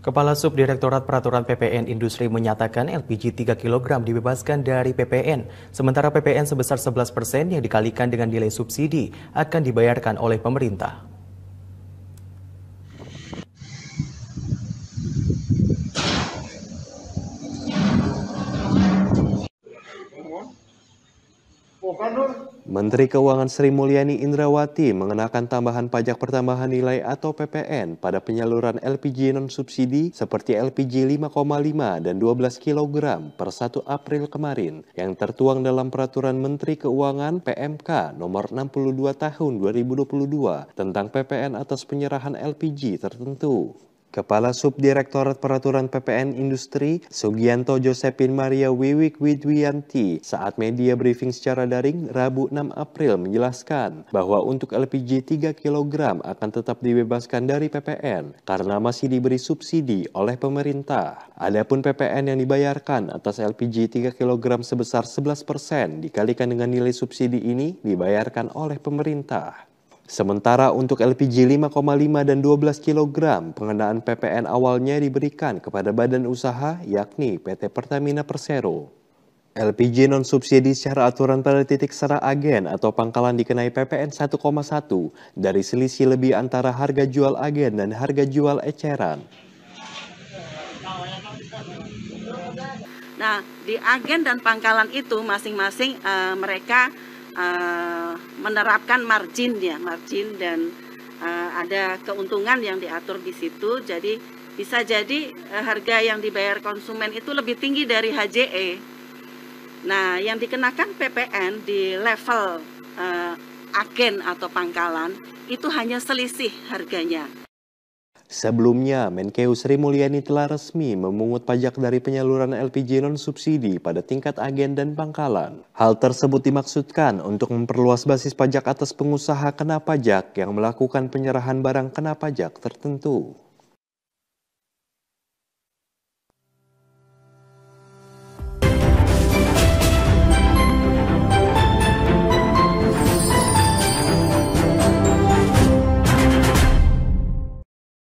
Kepala Subdirektorat Peraturan PPN Industri menyatakan LPG 3 kg dibebaskan dari PPN, sementara PPN sebesar 11% yang dikalikan dengan nilai subsidi akan dibayarkan oleh pemerintah. Menteri Keuangan Sri Mulyani Indrawati mengenakan tambahan pajak pertambahan nilai atau PPN pada penyaluran LPG non-subsidi seperti LPG 5,5 dan 12 kg per 1 April kemarin yang tertuang dalam Peraturan Menteri Keuangan PMK nomor 62 tahun 2022 tentang PPN atas penyerahan LPG tertentu. Kepala Subdirektorat Peraturan PPN Industri, Sugianto Josepin Maria Wiwik Widwianti, saat media briefing secara daring Rabu 6 April menjelaskan bahwa untuk LPG 3 kg akan tetap dibebaskan dari PPN karena masih diberi subsidi oleh pemerintah. Adapun PPN yang dibayarkan atas LPG 3 kg sebesar 11% dikalikan dengan nilai subsidi ini dibayarkan oleh pemerintah. Sementara untuk LPG 5,5 dan 12 kg, pengenaan PPN awalnya diberikan kepada badan usaha yakni PT Pertamina Persero. LPG non-subsidi secara aturan pada titik serah agen atau pangkalan dikenai PPN 1,1 dari selisih lebih antara harga jual agen dan harga jual eceran. Nah, di agen dan pangkalan itu masing-masing uh, mereka Eh, menerapkan margin ya margin dan uh, ada keuntungan yang diatur di situ jadi bisa jadi uh, harga yang dibayar konsumen itu lebih tinggi dari HJE nah yang dikenakan PPN di level uh, agen atau pangkalan itu hanya selisih harganya Sebelumnya, Menkeu Sri Mulyani telah resmi memungut pajak dari penyaluran LPG non-subsidi pada tingkat agen dan pangkalan. Hal tersebut dimaksudkan untuk memperluas basis pajak atas pengusaha kena pajak yang melakukan penyerahan barang kena pajak tertentu.